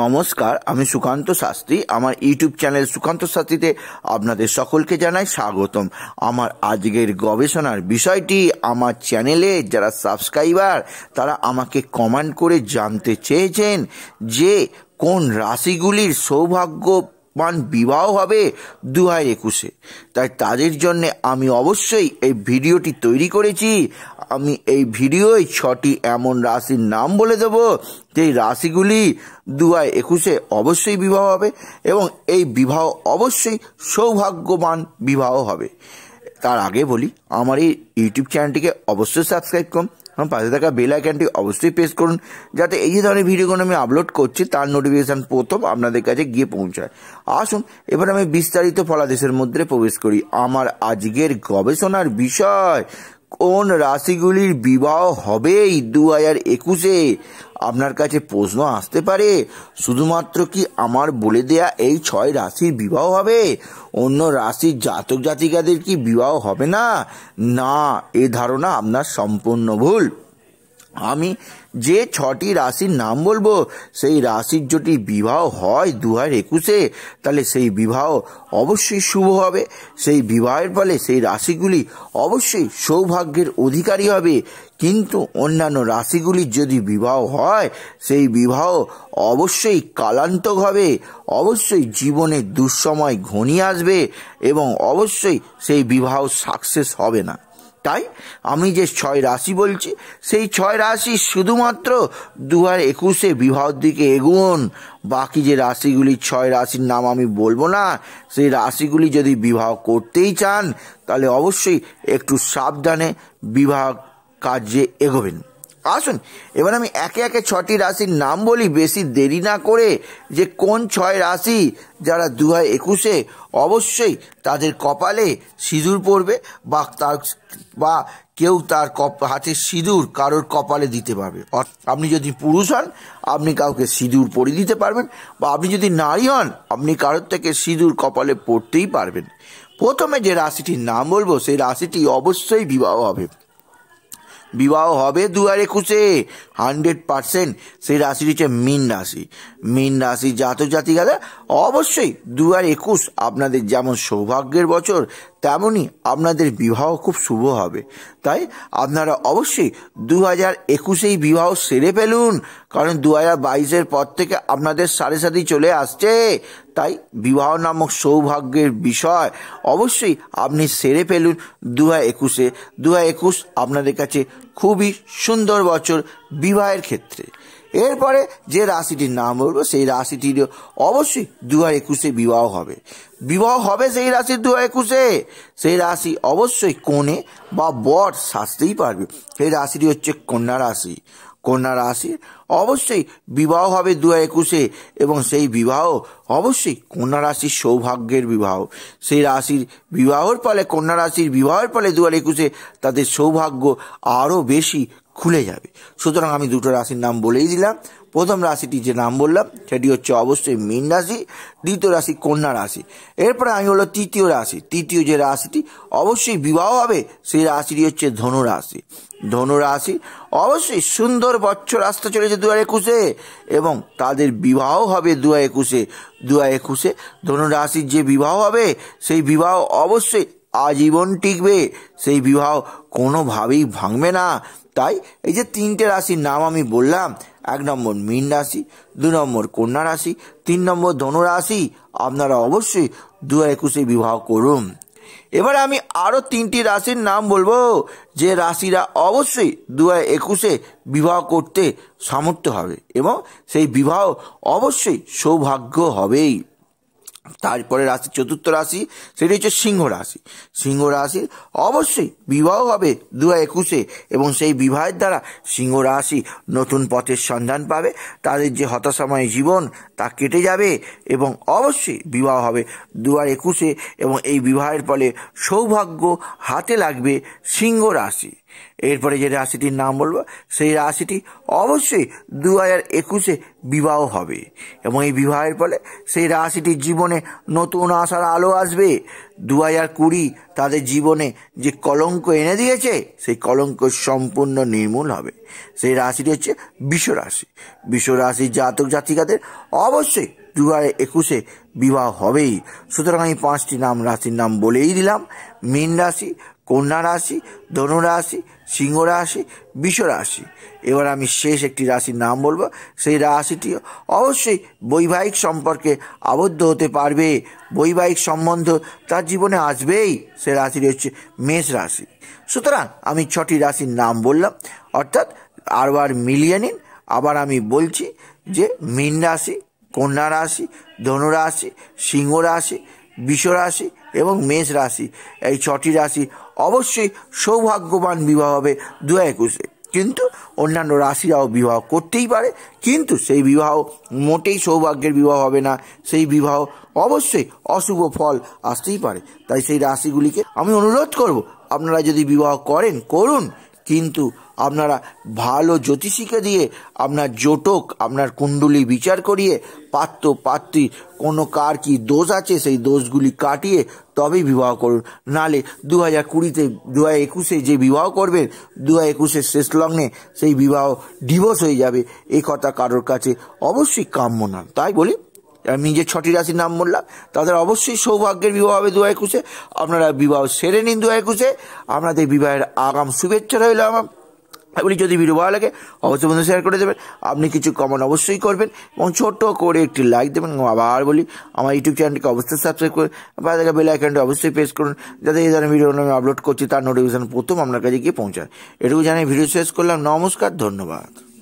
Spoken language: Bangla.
নমস্কার আমি সুকান্ত শাস্ত্রী আমার ইউটিউব চ্যানেল সুকান্ত শাস্ত্রীতে আপনাদের সকলকে জানাই স্বাগতম আমার আজকের গবেষণার বিষয়টি আমার চ্যানেলে যারা সাবস্ক্রাইবার তারা আমাকে কমেন্ট করে জানতে চেয়েছেন যে কোন রাশিগুলির সৌভাগ্য মান বিবাহ হবে দু হাজার একুশে তাই তাদের জন্যে আমি অবশ্যই এই ভিডিওটি তৈরি করেছি আমি এই ভিডিওয় ছটি এমন রাশির নাম বলে দেব যেই রাশিগুলি দু একুশে অবশ্যই বিবাহ হবে এবং এই বিবাহ অবশ্যই সৌভাগ্যবান বিবাহ হবে তার আগে বলি আমার এই ইউটিউব চ্যানেলটিকে অবশ্যই সাবস্ক্রাইব করুন এবং পাশে থাকা বেল আইকনটি অবশ্যই প্রেস করুন যাতে এই যে ধরনের ভিডিওগুলো আমি আপলোড করছি তার নোটিফিকেশান প্রথম আপনাদের কাছে গিয়ে পৌঁছায় আসুন এবার আমি বিস্তারিত ফলাদেশের মধ্যে প্রবেশ করি আমার আজকের গবেষণার বিষয় কোন রাশিগুলির বিবাহ হবেই দু হাজার একুশে আপনার কাছে প্রশ্ন আসতে পারে শুধুমাত্র কি আমার বলে দেয়া এই ছয় রাশির বিবাহ হবে অন্য রাশির জাতক জাতিকাদের কি বিবাহ হবে না না এ ধারণা আপনার সম্পূর্ণ ভুল আমি যে ছটি রাশির নাম বলবো সেই রাশির যদি বিবাহ হয় দু হাজার একুশে তাহলে সেই বিবাহ অবশ্যই শুভ হবে সেই বিবাহের ফলে সেই রাশিগুলি অবশ্যই সৌভাগ্যের অধিকারী হবে কিন্তু অন্যান্য রাশিগুলির যদি বিবাহ হয় সেই বিবাহ অবশ্যই কালান্তক হবে অবশ্যই জীবনে দুঃসময় ঘনিয়ে আসবে এবং অবশ্যই সেই বিবাহ সাকসেস হবে না তাই আমি যে ছয় রাশি বলছি সেই ছয় রাশি শুধুমাত্র দু হাজার একুশে বিবাহর দিকে এগুন বাকি যে রাশিগুলি ছয় রাশির নাম আমি বলবো না সেই রাশিগুলি যদি বিবাহ করতেই চান তাহলে অবশ্যই একটু সাবধানে বিবাহ কাজে এগোবেন আসুন এবার আমি একে একে ছটি রাশির নাম বলি বেশি দেরি না করে যে কোন ছয় রাশি যারা দু হাজার একুশে অবশ্যই তাদের কপালে সিঁদুর পড়বে বা তার বা কেউ তার কপ হাতে সিঁদুর কারোর কপালে দিতে পারবে আপনি যদি পুরুষ হন আপনি কাউকে সিঁদুর পরিয়ে দিতে পারবেন বা আপনি যদি নারী হন আপনি কারোর থেকে সিঁদুর কপালে পড়তেই পারবেন প্রথমে যে রাশিটির নাম বলবো সেই রাশিটি অবশ্যই বিবাহ হবে বিবাহ হবে দু হাজার একুশে হান্ড্রেড পারসেন্ট সেই রাশিটি হচ্ছে মীন রাশি মীন রাশি জাতক গেলে অবশ্যই দু হাজার একুশ আপনাদের যেমন সৌভাগ্যের বছর তেমনই আপনাদের বিবাহ খুব শুভ হবে তাই আপনারা অবশ্যই দু হাজার একুশেই বিবাহ সেরে ফেলুন কারণ দু হাজার বাইশের পর থেকে আপনাদের সাড়ে সাথে চলে আসছে তাই বিবাহ নামক সৌভাগ্যের বিষয় অবশ্যই আপনি সেরে ফেলুন দু হাজার একুশে দু হাজার একুশ আপনাদের কাছে খুবই সুন্দর বছর বিবাহের ক্ষেত্রে এরপরে যে রাশিটির নাম বলবো সেই রাশিটির অবশ্যই দু হাজার একুশে বিবাহ হবে বিবাহ হবে সেই রাশির দু হাজার একুশে সেই রাশি অবশ্যই কোণে বা বর সাজতেই পারবে সেই রাশিটি হচ্ছে কন্যা রাশি কন্যা আসে অবশ্যই বিবাহ হবে দু একুশে এবং সেই বিবাহ অবশ্যই কন্যা রাশির সৌভাগ্যের বিবাহ সেই রাশির বিবাহর ফলে কন্যা রাশির বিবাহের ফলে দু একুশে তাদের সৌভাগ্য আরও বেশি খুলে যাবে সুতরাং আমি দুটো রাশির নাম বলেই দিলাম প্রথম রাশিটি যে নাম বললাম সেটি হচ্ছে অবশ্যই মীন রাশি দ্বিতীয় রাশি কন্যা রাশি এরপরে আমি হলো তৃতীয় রাশি তৃতীয় যে রাশিটি অবশ্যই বিবাহ হবে সেই রাশিটি হচ্ছে ধনু রাশি ধনু রাশি অবশ্যই সুন্দর বছর রাস্তা চলেছে দু একুশে এবং তাদের বিবাহ হবে দু একুশে দু একুশে ধনু রাশির যে বিবাহ হবে সেই বিবাহ অবশ্যই আজীবন টিকবে সেই বিবাহ কোনোভাবেই ভাঙবে না তাই এই যে তিনটে রাশির নাম আমি বললাম এক নম্বর মীন রাশি দু নম্বর কন্যা রাশি তিন নম্বর ধনুরাশি আপনারা অবশ্যই দু একুশে বিবাহ করুন এবার আমি আরও তিনটি রাশির নাম বলবো যে রাশিরা অবশ্যই দু একুশে বিবাহ করতে সামর্থ্য হবে এবং সেই বিবাহ অবশ্যই সৌভাগ্য হবেই তারপরে রাশি চতুর্থ রাশি সেটি হচ্ছে সিংহ রাশি সিংহ রাশি অবশ্যই বিবাহ হবে দু একুশে এবং সেই বিবাহের দ্বারা সিংহ রাশি নতুন পথের সন্ধান পাবে তাদের যে হতাশাময় জীবন তা কেটে যাবে এবং অবশ্যই বিবাহ হবে দু একুশে এবং এই বিবাহের ফলে সৌভাগ্য হাতে লাগবে সিংহ রাশি এরপরে যে রাশিটির নাম বলবো সেই রাশিটি অবশ্যই দু হাজার একুশে বিবাহ হবে এবং এই বিবাহের ফলে সেই রাশিটির জীবনে নতুন আসার আলো আসবে দু হাজার কুড়ি তাদের জীবনে যে কলঙ্ক এনে দিয়েছে সেই কলঙ্ক সম্পূর্ণ নির্মূল হবে সেই রাশিটি হচ্ছে বিশ্ব রাশি বিশ্ব রাশির জাতক জাতিকাদের অবশ্যই দু হাজার একুশে বিবাহ হবেই সুতরাং আমি পাঁচটি নাম রাশির নাম বলেই দিলাম মীন রাশি কন্যা রাশি ধনু রাশি সিংহ রাশি বিষ রাশি এবার আমি শেষ একটি রাশির নাম বলবো সেই রাশিটিও অবশ্যই বৈবাহিক সম্পর্কে আবদ্ধ হতে পারবে বৈবাহিক সম্বন্ধ তার জীবনে আসবেই সে রাশিটি হচ্ছে মেষ রাশি সুতরাং আমি ছটি রাশির নাম বললাম অর্থাৎ আর আর মিলিয়ে নিন আবার আমি বলছি যে মীন রাশি কন্যা রাশি ধনু রাশি সিংহ রাশি বিষ রাশি এবং মেষ রাশি এই ছটি রাশি অবশ্যই সৌভাগ্যবান বিবাহ হবে দু একুশে কিন্তু অন্যান্য রাশিরাও বিবাহ করতেই পারে কিন্তু সেই বিবাহ মোটেই সৌভাগ্যের বিবাহ হবে না সেই বিবাহ অবশ্যই অশুভ ফল আসতেই পারে তাই সেই রাশিগুলিকে আমি অনুরোধ করব আপনারা যদি বিবাহ করেন করুন কিন্তু আপনারা ভালো জ্যোতিষীকে দিয়ে আপনার জোটক আপনার কুণ্ডুলি বিচার করিয়ে পাত্র পাত্রী কোনো কার কি দোষ আছে সেই দোষগুলি কাটিয়ে তবেই বিবাহ করুন নালে দু হাজার কুড়িতে দু হাজার একুশে যে বিবাহ করবেন দু হাজার একুশের শেষ লগ্নে সেই বিবাহ ডিভোর্স হয়ে যাবে এ কথা কারোর কাছে অবশ্যই কাম্য না তাই বলি আমি যে ছটি রাশির নাম বললাম তাদের অবশ্যই সৌভাগ্যের বিবাহ হবে দু একুশে আপনারা বিবাহ সেরে নিন দু একুশে আপনাদের বিবাহের আগাম শুভেচ্ছা রইল আমার এগুলি যদি ভিডিও ভালো লাগে অবশ্যই বন্ধু শেয়ার করে দেবেন আপনি কিছু কমেন্ট অবশ্যই করবেন এবং ছোট করে একটি লাইক দেবেন আবার বলি আমার ইউটিউব চ্যানেলটিকে অবশ্যই সাবস্ক্রাইব করুন বা দেখা বেল আইকনটি অবশ্যই প্রেস করুন যাতে এই ধরনের ভিডিও আমি আপলোড করছি তার নোটিফিকেশান প্রথম আপনার কাছে গিয়ে পৌঁছায় এটুকু জানিয়ে ভিডিও শেষ করলাম নমস্কার ধন্যবাদ